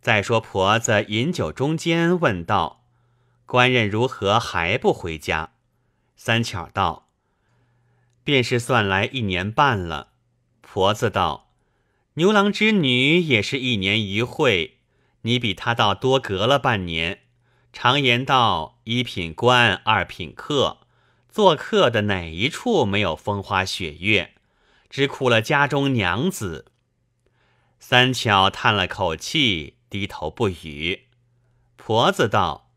再说婆子饮酒中间问道：“官人如何还不回家？”三巧道：“便是算来一年半了。”婆子道：“牛郎织女也是一年一会，你比他倒多隔了半年。”常言道：“一品官，二品客，做客的哪一处没有风花雪月？只苦了家中娘子。”三巧叹了口气。低头不语，婆子道：“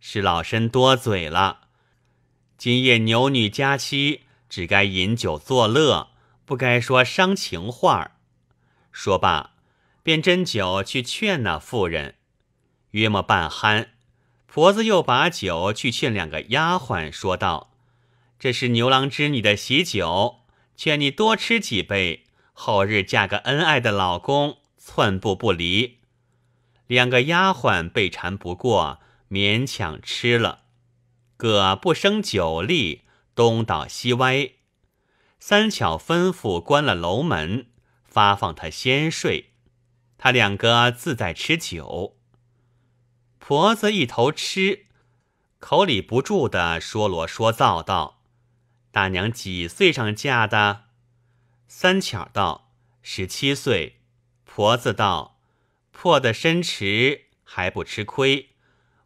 是老身多嘴了。今夜牛女佳期，只该饮酒作乐，不该说伤情话。”说罢，便斟酒去劝那妇人。约莫半酣，婆子又把酒去劝两个丫鬟，说道：“这是牛郎织女的喜酒，劝你多吃几杯，后日嫁个恩爱的老公，寸步不离。”两个丫鬟被缠不过，勉强吃了，各不生酒力，东倒西歪。三巧吩咐关了楼门，发放他先睡，他两个自在吃酒。婆子一头吃，口里不住的说罗说造道：“大娘几岁上嫁的？”三巧道：“十七岁。”婆子道。破的身迟还不吃亏，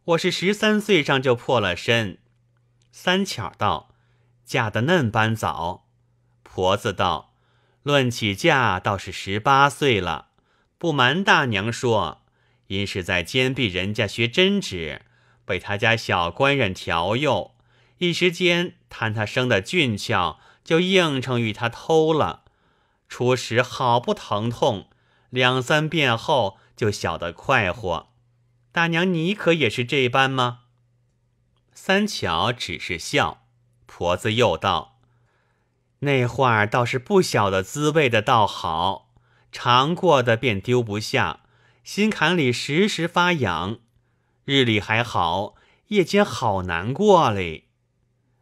我是十三岁上就破了身。三巧道：“嫁的嫩般早。”婆子道：“论起嫁倒是十八岁了。”不瞒大娘说，因是在监壁人家学针指，被他家小官人调诱，一时间贪他生的俊俏，就应承与他偷了。初时好不疼痛，两三遍后。就晓得快活，大娘，你可也是这般吗？三巧只是笑。婆子又道：“那话儿倒是不晓得滋味的，倒好，尝过的便丢不下，心坎里时时发痒。日里还好，夜间好难过嘞。”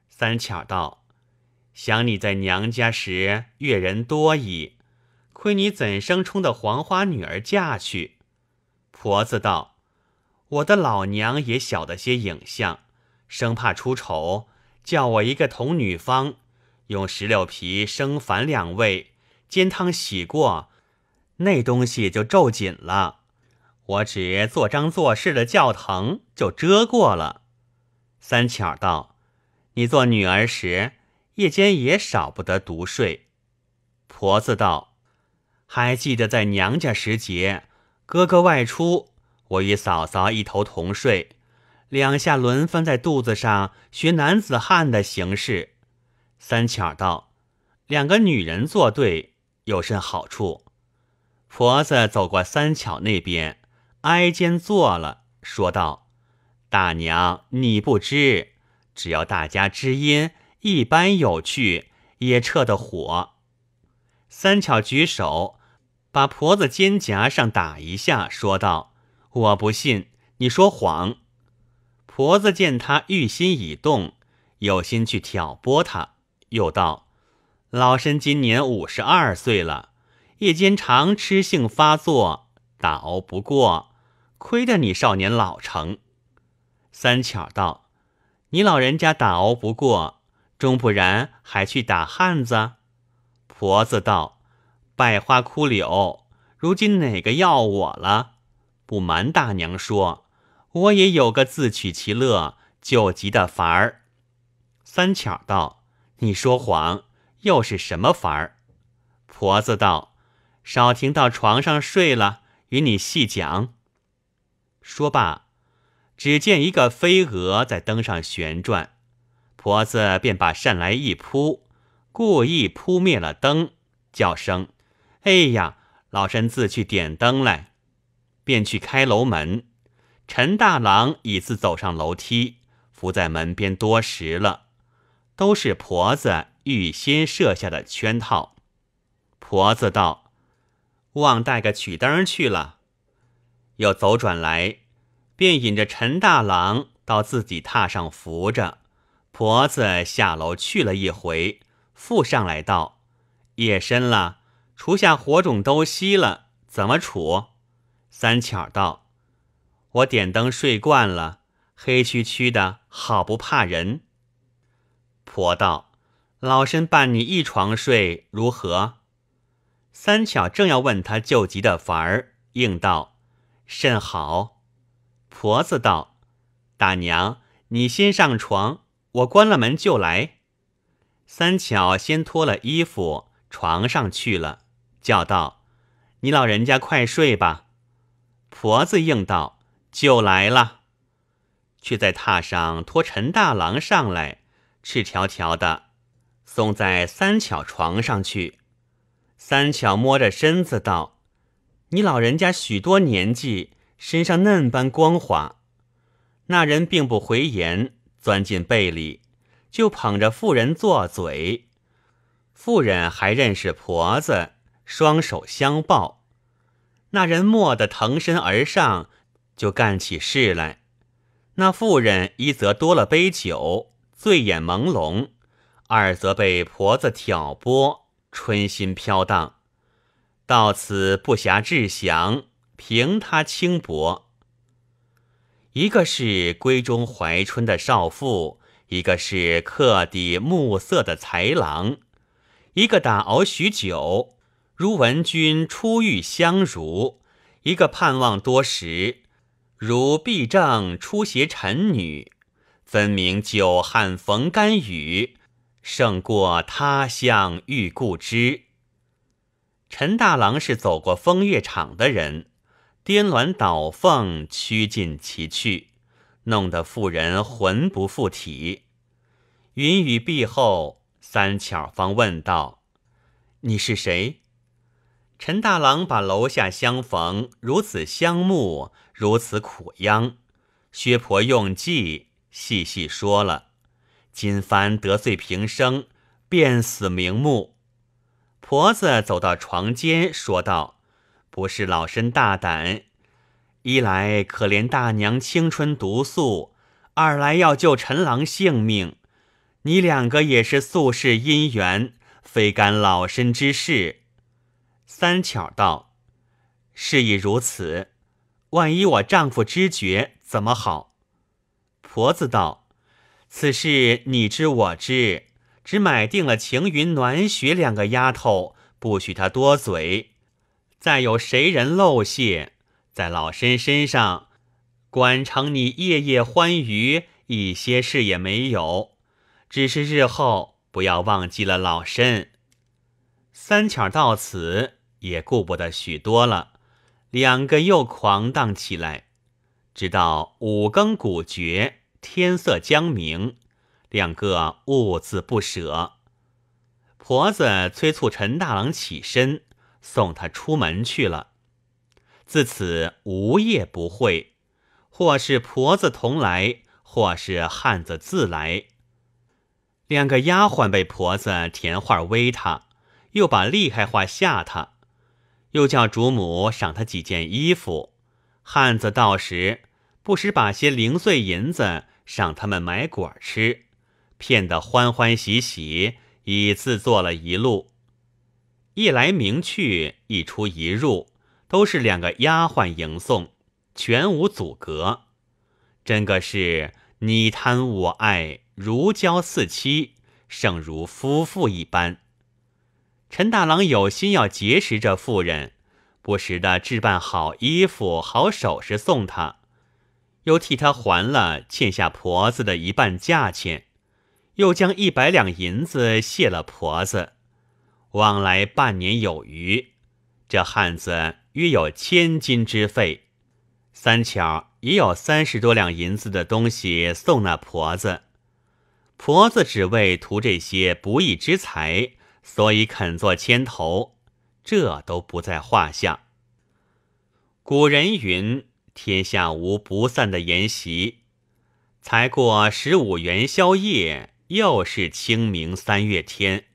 三巧道：“想你在娘家时，阅人多矣，亏你怎生冲的黄花女儿嫁去？”婆子道：“我的老娘也晓得些影像，生怕出丑，叫我一个童女方，用石榴皮生反两味煎汤洗过，那东西就皱紧了。我只做张做事的教堂就遮过了。”三巧道：“你做女儿时，夜间也少不得独睡。”婆子道：“还记得在娘家时节。”哥哥外出，我与嫂嫂一头同睡，两下轮番在肚子上学男子汉的形式。三巧道：“两个女人作对，有甚好处？”婆子走过三巧那边，挨肩坐了，说道：“大娘，你不知，只要大家知音，一般有趣，也撤得火。”三巧举手。把婆子肩胛上打一下，说道：“我不信，你说谎。”婆子见他欲心已动，有心去挑拨他，又道：“老身今年五十二岁了，夜间常吃性发作，打熬不过，亏得你少年老成。”三巧道：“你老人家打熬不过，终不然还去打汉子？”婆子道。百花枯柳，如今哪个要我了？不瞒大娘说，我也有个自取其乐、救急的法儿。三巧道：“你说谎，又是什么法儿？”婆子道：“少停到床上睡了，与你细讲。”说罢，只见一个飞蛾在灯上旋转，婆子便把扇来一扑，故意扑灭了灯，叫声。哎呀，老身自去点灯来，便去开楼门。陈大郎已自走上楼梯，伏在门边多时了。都是婆子预先设下的圈套。婆子道：“忘带个曲灯去了。”又走转来，便引着陈大郎到自己榻上扶着。婆子下楼去了一回，复上来道：“夜深了。”除下火种都熄了，怎么处？三巧道：“我点灯睡惯了，黑黢黢的好不怕人。”婆道：“老身伴你一床睡如何？”三巧正要问他救急的法儿，应道：“甚好。”婆子道：“大娘，你先上床，我关了门就来。”三巧先脱了衣服，床上去了。叫道：“你老人家快睡吧。”婆子应道：“就来了。”却在榻上拖陈大郎上来，赤条条的，送在三巧床上去。三巧摸着身子道：“你老人家许多年纪，身上嫩般光滑。”那人并不回言，钻进被里，就捧着妇人做嘴。妇人还认识婆子。双手相抱，那人蓦地腾身而上，就干起事来。那妇人一则多了杯酒，醉眼朦胧；二则被婆子挑拨，春心飘荡。到此不暇志详，凭他轻薄。一个是闺中怀春的少妇，一个是客底暮色的才郎，一个打熬许久。如闻君初遇相如，一个盼望多时；如避正初携臣女，分明久旱逢甘雨，胜过他乡遇故知。陈大郎是走过风月场的人，颠鸾倒凤，曲尽其趣，弄得妇人魂不附体。云雨毕后，三巧方问道：“你是谁？”陈大郎把楼下相逢，如此相慕，如此苦殃，薛婆用计，细细说了。今番得罪平生，便死瞑目。婆子走到床间，说道：“不是老身大胆，一来可怜大娘青春毒素，二来要救陈郎性命。你两个也是宿世姻缘，非干老身之事。”三巧道：“事已如此，万一我丈夫知觉，怎么好？”婆子道：“此事你知我知，只买定了晴云、暖雪两个丫头，不许她多嘴。再有谁人漏泄，在老身身上，管成你夜夜欢愉，一些事也没有。只是日后不要忘记了老身。”三巧到此。也顾不得许多了，两个又狂荡起来，直到五更鼓绝，天色将明，两个兀自不舍。婆子催促陈大郎起身，送他出门去了。自此无夜不会，或是婆子同来，或是汉子自来。两个丫鬟被婆子甜话威他，又把厉害话吓他。又叫主母赏他几件衣服，汉子到时，不时把些零碎银子赏他们买果吃，骗得欢欢喜喜，已自作了一路。一来明去，一出一入，都是两个丫鬟迎送，全无阻隔，真个是你贪我爱，如胶似漆，胜如夫妇一般。陈大郎有心要结识这妇人，不时的置办好衣服、好首饰送她，又替她还了欠下婆子的一半价钱，又将一百两银子谢了婆子。往来半年有余，这汉子约有千金之费，三巧也有三十多两银子的东西送那婆子，婆子只为图这些不义之财。所以肯做牵头，这都不在话下。古人云：“天下无不散的筵席。”才过十五元宵夜，又是清明三月天。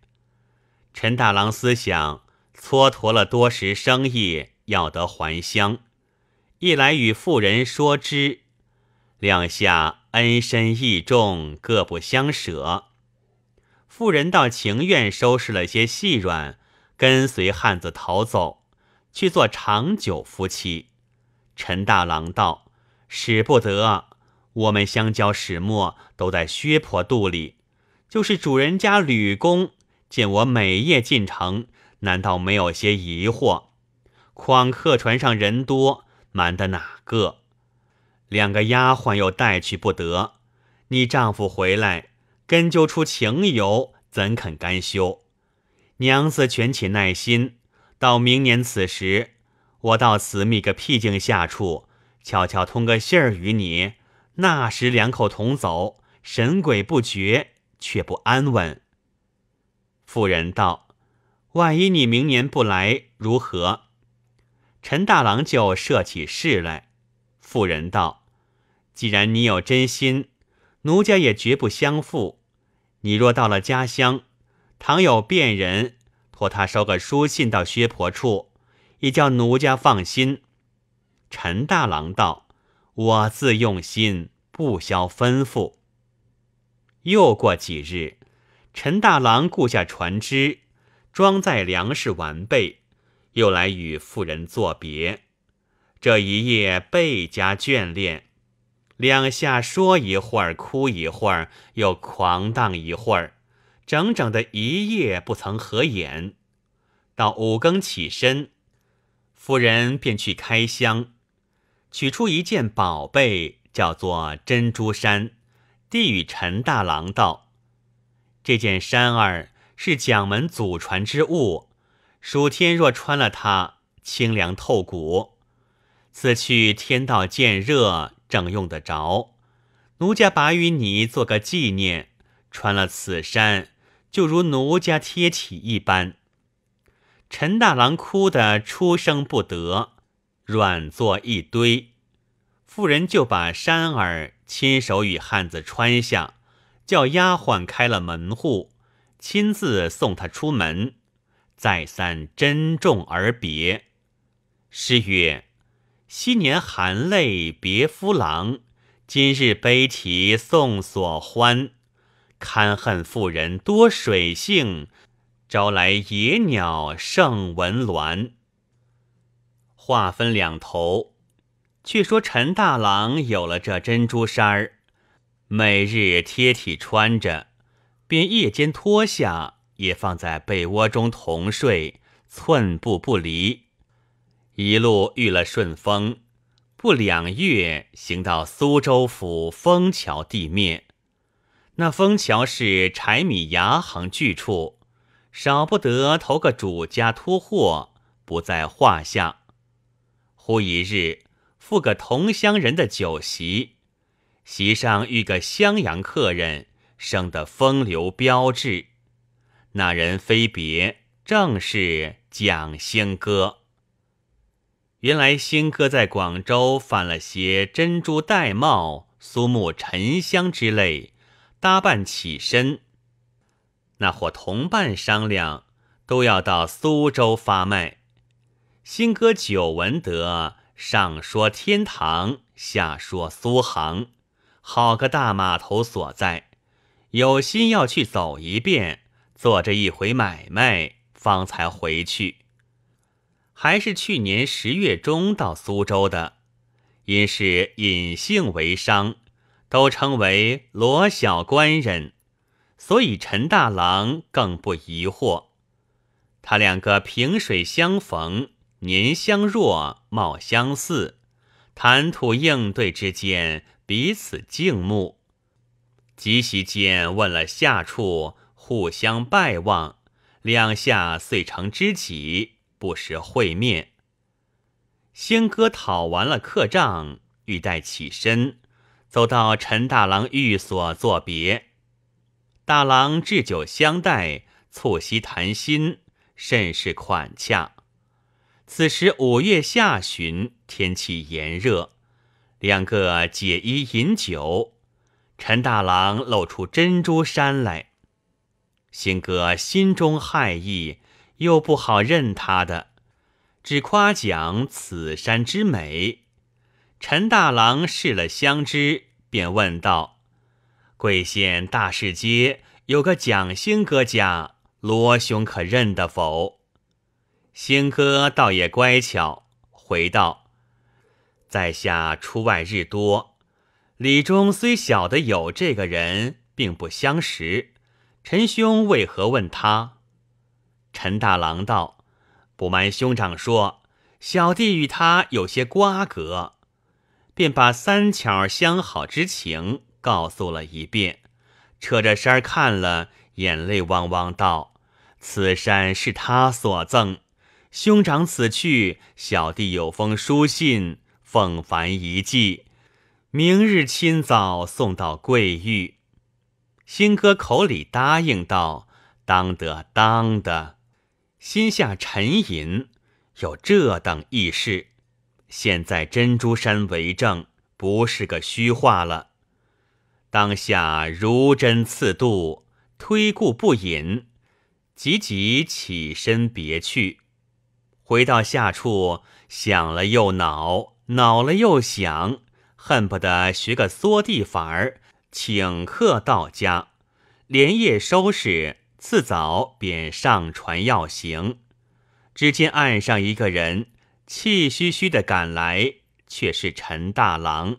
陈大郎思想蹉跎了多时，生意要得还乡，一来与妇人说之，两下恩深义重，各不相舍。妇人到情愿收拾了些细软，跟随汉子逃走，去做长久夫妻。陈大郎道：“使不得，我们相交始末都在薛婆肚里。就是主人家吕公见我每夜进城，难道没有些疑惑？况客船上人多，瞒得哪个？两个丫鬟又带去不得。你丈夫回来。”根究出情由，怎肯甘休？娘子，全起耐心，到明年此时，我到此觅个僻静下处，悄悄通个信儿与你。那时两口同走，神鬼不觉，却不安稳。妇人道：“万一你明年不来，如何？”陈大郎就设起事来。妇人道：“既然你有真心。”奴家也绝不相负。你若到了家乡，倘有变人托他捎个书信到薛婆处，也叫奴家放心。陈大郎道：“我自用心，不消吩咐。”又过几日，陈大郎雇下船只，装载粮食完备，又来与妇人作别。这一夜倍加眷恋。两下说一会儿，哭一会儿，又狂荡一会儿，整整的一夜不曾合眼。到五更起身，夫人便去开箱，取出一件宝贝，叫做珍珠衫，递与陈大郎道：“这件衫儿是蒋门祖传之物，暑天若穿了它，清凉透骨。此去天道渐热。”正用得着，奴家把与你做个纪念。穿了此衫，就如奴家贴体一般。陈大郎哭的出声不得，软坐一堆。妇人就把衫儿亲手与汉子穿下，叫丫鬟开了门户，亲自送他出门，再三珍重而别。诗曰。昔年含泪别夫郎，今日悲啼送所欢。堪恨妇人多水性，招来野鸟胜文鸾。话分两头，却说陈大郎有了这珍珠衫儿，每日贴体穿着，便夜间脱下，也放在被窝中同睡，寸步不离。一路遇了顺风，不两月行到苏州府枫桥地面。那枫桥是柴米牙行聚处，少不得投个主家托货，不在话下。忽一日赴个同乡人的酒席，席上遇个襄阳客人生得风流标致，那人非别，正是蒋兴哥。原来新哥在广州贩了些珍珠、玳瑁、苏木、沉香之类，搭伴起身。那伙同伴商量，都要到苏州发卖。新哥久闻得上说天堂，下说苏杭，好个大码头所在，有心要去走一遍，做这一回买卖，方才回去。还是去年十月中到苏州的，因是隐姓为商，都称为罗小官人，所以陈大郎更不疑惑。他两个萍水相逢，年相若，貌相似，谈吐应对之间彼此敬慕，即席间问了下处，互相拜望，两下遂成知己。不时会面。仙哥讨完了客账，欲待起身，走到陈大郎寓所作别。大郎置酒相待，促膝谈心，甚是款洽。此时五月下旬，天气炎热，两个解衣饮酒。陈大郎露出珍珠衫来，仙哥心中骇意。又不好认他的，只夸奖此山之美。陈大郎试了香知，便问道：“贵县大市街有个蒋星哥家，罗兄可认得否？”星哥倒也乖巧，回道：“在下出外日多，里中虽晓得有这个人，并不相识。陈兄为何问他？”陈大郎道：“不瞒兄长说，小弟与他有些瓜葛，便把三巧相好之情告诉了一遍。扯着衫儿看了，眼泪汪汪道：‘此山是他所赠，兄长此去，小弟有封书信奉凡一寄，明日清早送到贵玉。’”新哥口里答应道：‘当得，当得。’”心下沉吟，有这等异事。现在珍珠山为证，不是个虚话了。当下如针刺肚，推故不饮，急急起身别去。回到下处，想了又恼，恼了又想，恨不得学个缩地法儿，请客到家，连夜收拾。次早便上船要行，只见岸上一个人气吁吁的赶来，却是陈大郎，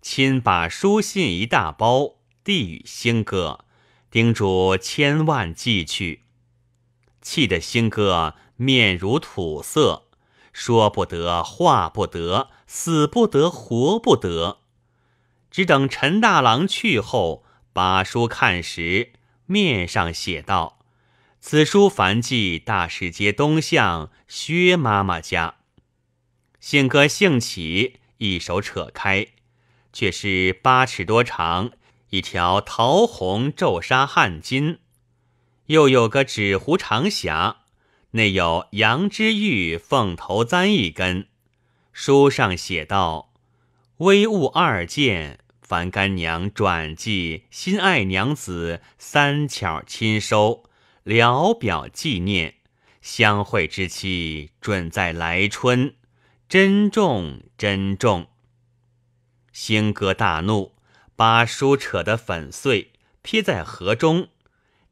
亲把书信一大包递与星哥，叮嘱千万寄去。气得星哥面如土色，说不得，话不得，死不得，活不得。只等陈大郎去后，把书看时。面上写道：“此书凡记大事街东巷薛妈妈家。”信哥兴起，一手扯开，却是八尺多长一条桃红皱纱汗巾，又有个纸糊长匣，内有羊脂玉凤头簪一根。书上写道：“微物二件。”烦干娘转寄心爱娘子三巧亲收，聊表纪念。相会之期，准在来春。珍重，珍重。星哥大怒，把书扯得粉碎，撇在河中。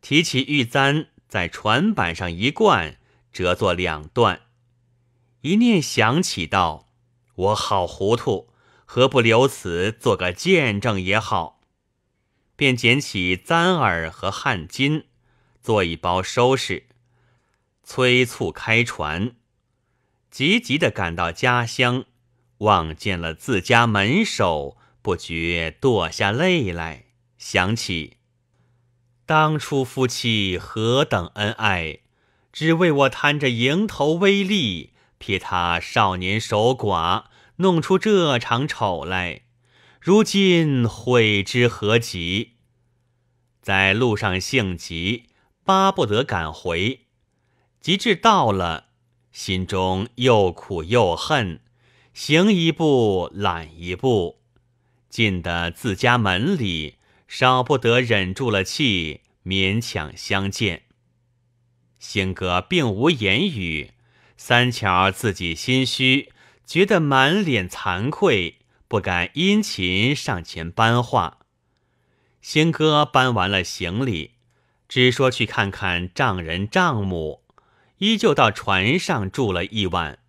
提起玉簪，在船板上一掼，折作两段。一念想起，道：“我好糊涂。”何不留此做个见证也好？便捡起簪儿和汗巾，做一包收拾，催促开船，急急地赶到家乡，望见了自家门首，不觉堕下泪来。想起当初夫妻何等恩爱，只为我贪着蝇头微利，撇他少年守寡。弄出这场丑来，如今悔之何及？在路上性急，巴不得赶回；及至到了，心中又苦又恨，行一步懒一步，进得自家门里，少不得忍住了气，勉强相见。兴哥并无言语，三巧自己心虚。觉得满脸惭愧，不敢殷勤上前搬话。仙哥搬完了行李，只说去看看丈人丈母，依旧到船上住了一晚。